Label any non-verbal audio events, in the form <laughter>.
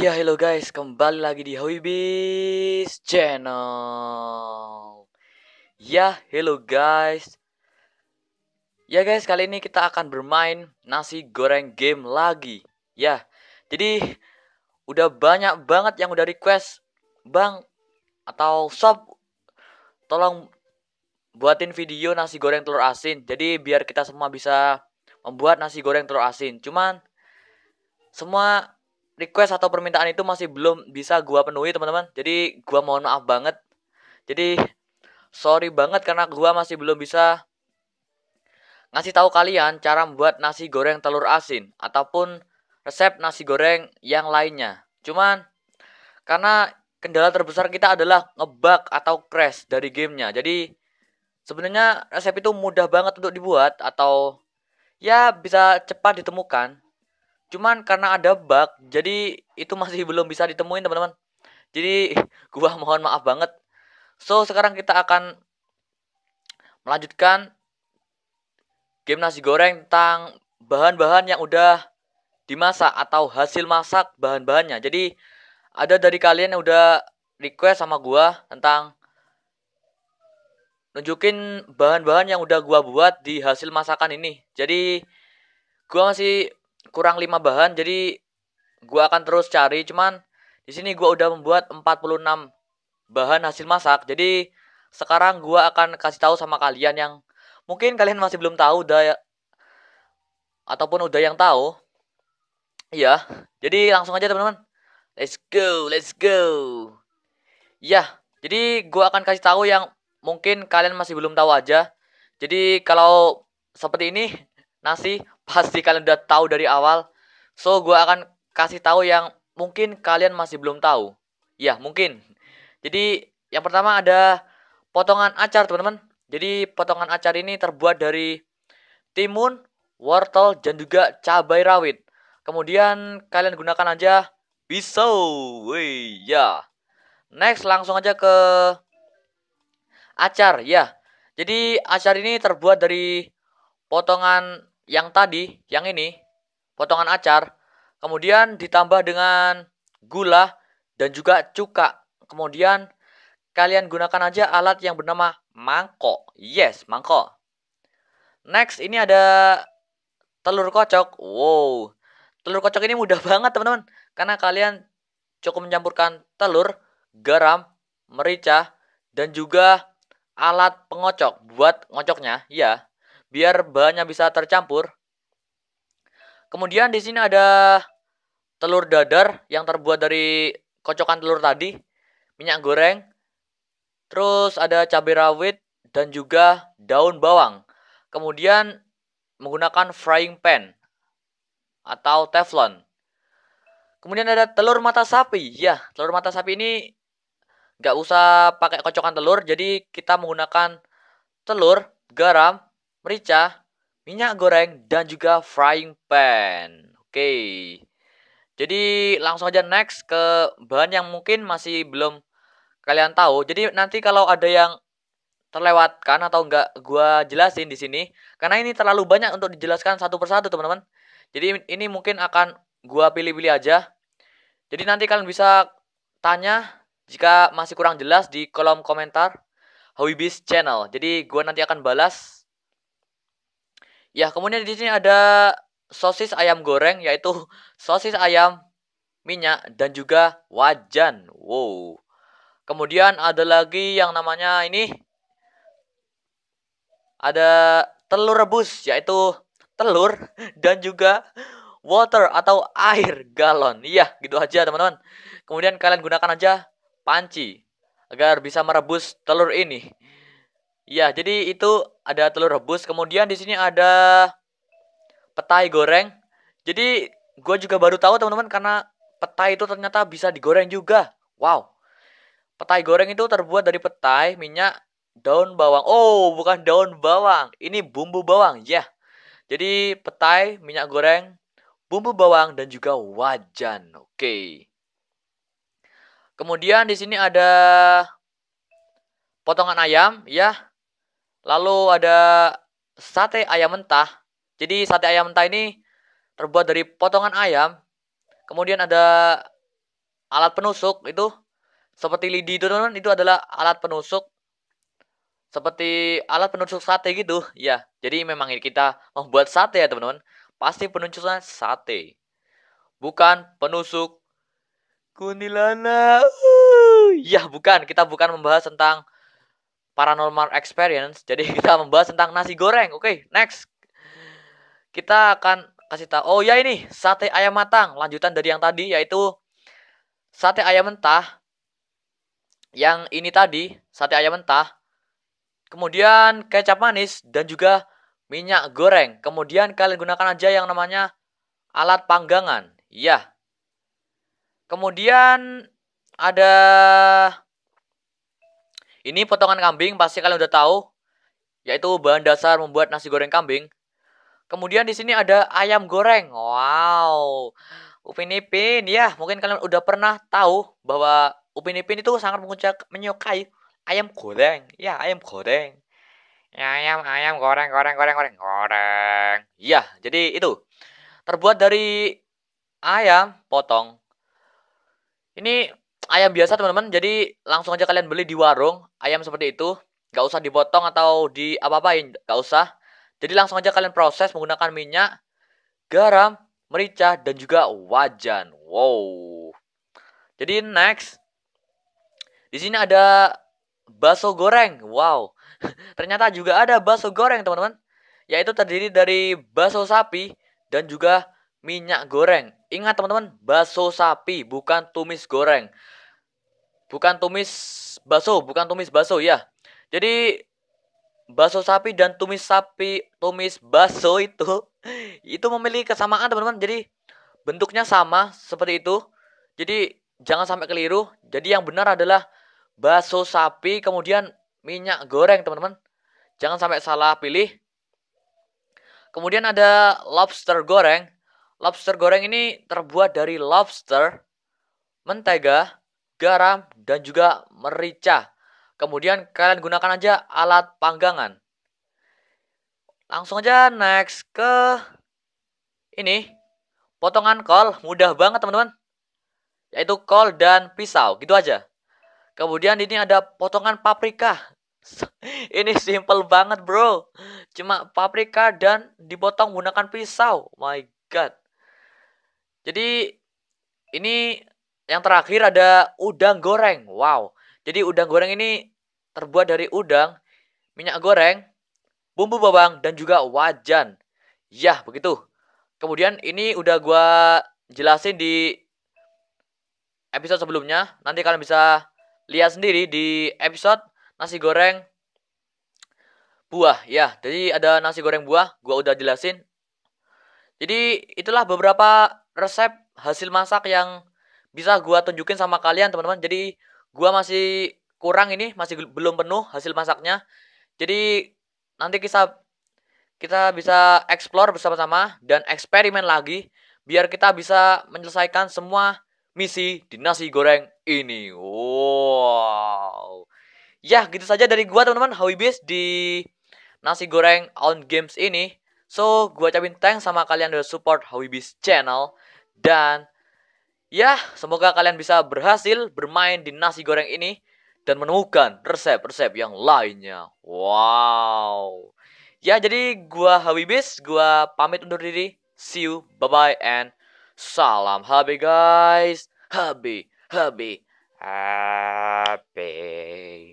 Ya hello guys, kembali lagi di Hoibis Channel Ya hello guys Ya guys, kali ini kita akan bermain nasi goreng game lagi Ya, jadi udah banyak banget yang udah request Bang atau sob Tolong buatin video nasi goreng telur asin Jadi biar kita semua bisa membuat nasi goreng telur asin Cuman semua request atau permintaan itu masih belum bisa gua penuhi teman-teman jadi gua mohon maaf banget jadi sorry banget karena gua masih belum bisa ngasih tahu kalian cara membuat nasi goreng telur asin ataupun resep nasi goreng yang lainnya cuman karena kendala terbesar kita adalah ngebug atau crash dari gamenya jadi sebenarnya resep itu mudah banget untuk dibuat atau ya bisa cepat ditemukan Cuman karena ada bug, jadi itu masih belum bisa ditemuin teman-teman. Jadi <laughs> gua mohon maaf banget. So sekarang kita akan melanjutkan game nasi goreng tentang bahan-bahan yang udah dimasak atau hasil masak bahan-bahannya. Jadi ada dari kalian yang udah request sama gua tentang nunjukin bahan-bahan yang udah gua buat di hasil masakan ini. Jadi gua masih kurang 5 bahan jadi gua akan terus cari cuman di sini gua udah membuat 46 bahan hasil masak. Jadi sekarang gua akan kasih tahu sama kalian yang mungkin kalian masih belum tahu udah ya, ataupun udah yang tahu. Iya. Jadi langsung aja teman-teman. Let's go, let's go. Ya, jadi gua akan kasih tahu yang mungkin kalian masih belum tahu aja. Jadi kalau seperti ini nasi pasti kalian udah tahu dari awal. So, gue akan kasih tahu yang mungkin kalian masih belum tahu. Ya, mungkin. Jadi, yang pertama ada potongan acar, teman-teman. Jadi, potongan acar ini terbuat dari timun, wortel, dan juga cabai rawit. Kemudian, kalian gunakan aja pisau. Wih, ya. Next, langsung aja ke acar, ya. Jadi, acar ini terbuat dari potongan yang tadi, yang ini, potongan acar, kemudian ditambah dengan gula dan juga cuka. Kemudian kalian gunakan aja alat yang bernama mangkok. Yes, mangkok. Next, ini ada telur kocok. Wow. Telur kocok ini mudah <laughs> banget, teman-teman. Karena kalian cukup mencampurkan telur, garam, merica, dan juga alat pengocok buat ngocoknya. Ya, biar bahannya bisa tercampur. Kemudian di sini ada telur dadar yang terbuat dari kocokan telur tadi, minyak goreng, terus ada cabai rawit dan juga daun bawang. Kemudian menggunakan frying pan atau teflon. Kemudian ada telur mata sapi. Ya, telur mata sapi ini nggak usah pakai kocokan telur. Jadi kita menggunakan telur, garam, merica, minyak goreng, dan juga frying pan. Oke. Jadi langsung aja next ke bahan yang mungkin masih belum kalian tahu. Jadi nanti kalau ada yang terlewatkan atau enggak gua jelasin di sini karena ini terlalu banyak untuk dijelaskan satu persatu, teman-teman. Jadi ini mungkin akan gua pilih-pilih aja. Jadi nanti kalian bisa tanya jika masih kurang jelas di kolom komentar Hobbies Channel. Jadi gua nanti akan balas Ya, kemudian di sini ada sosis ayam goreng yaitu <laughs> sosis ayam, minyak dan juga wajan. Wow. Kemudian ada lagi yang namanya ini ada telur rebus yaitu telur <laughs> dan juga water atau air galon. Iya, gitu aja teman-teman. Kemudian kalian gunakan aja panci agar bisa merebus telur ini. Iya, jadi itu ada telur rebus. Kemudian di sini ada petai goreng. Jadi gue juga baru tahu teman-teman karena petai itu ternyata bisa digoreng juga. Wow. Petai goreng itu terbuat dari petai, minyak, daun bawang. Oh, bukan daun bawang. Ini bumbu bawang, ya. Yeah. Jadi petai, minyak goreng, bumbu bawang dan juga wajan. Oke. Okay. Kemudian di sini ada potongan ayam, ya. Lalu ada sate ayam mentah. Jadi sate ayam mentah ini terbuat dari potongan ayam. Kemudian ada alat penusuk itu seperti lidi itu teman itu adalah alat penusuk seperti alat penusuk sate gitu ya jadi memang kita membuat sate ya teman-teman pasti penusuknya sate bukan penusuk kunilana uh, ya bukan kita bukan membahas tentang paranormal experience. <laughs> Jadi kita membahas tentang nasi goreng. Oke, okay, next. Kita akan kasih tahu. Oh ya ini sate ayam matang. Lanjutan dari yang tadi yaitu sate ayam mentah. Yang ini tadi sate ayam mentah. Kemudian kecap manis dan juga minyak goreng. Kemudian kalian gunakan aja yang namanya alat panggangan. Ya. Kemudian ada ini potongan kambing pasti kalian udah tahu, yaitu bahan dasar membuat nasi goreng kambing. Kemudian di sini ada ayam goreng. Wow. Upin Ipin, ya mungkin kalian udah pernah tahu bahwa Upin Ipin itu sangat menyukai ayam goreng. Ya, ayam goreng. Ya, ayam, ayam, goreng, goreng, goreng, goreng, goreng. Ya, jadi itu. Terbuat dari ayam potong. Ini ayam biasa teman-teman jadi langsung aja kalian beli di warung ayam seperti itu nggak usah dipotong atau di apa-apain nggak usah jadi langsung aja kalian proses menggunakan minyak garam merica dan juga wajan wow jadi next di sini ada bakso goreng wow <laughs> ternyata juga ada bakso goreng teman-teman yaitu terdiri dari bakso sapi dan juga minyak goreng. Ingat teman-teman, bakso sapi bukan tumis goreng bukan tumis baso, bukan tumis baso ya. Jadi baso sapi dan tumis sapi, tumis baso <laughs> itu itu memiliki kesamaan teman-teman. Jadi bentuknya sama seperti itu. Jadi jangan sampai keliru. Jadi yang benar adalah baso sapi kemudian minyak goreng teman-teman. Jangan sampai salah pilih. Kemudian ada lobster goreng. Lobster goreng ini terbuat dari lobster, mentega, garam, dan juga merica. Kemudian kalian gunakan aja alat panggangan. Langsung aja next ke ini. Potongan kol mudah banget teman-teman. Yaitu kol dan pisau, gitu aja. Kemudian ini ada potongan paprika. <laughs> ini simple banget bro. Cuma paprika dan dipotong menggunakan pisau. My god. Jadi ini yang terakhir ada udang goreng. Wow. Jadi udang goreng ini terbuat dari udang, minyak goreng, bumbu bawang dan juga wajan. Yah, begitu. Kemudian ini udah gua jelasin di episode sebelumnya. Nanti kalian bisa lihat sendiri di episode nasi goreng buah ya. Jadi ada nasi goreng buah, gua udah jelasin. Jadi itulah beberapa resep hasil masak yang bisa gua tunjukin sama kalian teman-teman jadi gua masih kurang ini masih belum penuh hasil masaknya jadi nanti kita kita bisa explore bersama-sama dan eksperimen lagi biar kita bisa menyelesaikan semua misi di nasi goreng ini wow ya gitu saja dari gua teman-teman Howibis di nasi goreng on games ini so gua ucapin thanks sama kalian udah support Howibis channel dan Ya, semoga kalian bisa berhasil bermain di nasi goreng ini dan menemukan resep-resep yang lainnya. Wow. Ya, jadi gua Hawibis, gua pamit undur diri. See you, bye-bye and salam Habi guys. happy happy happy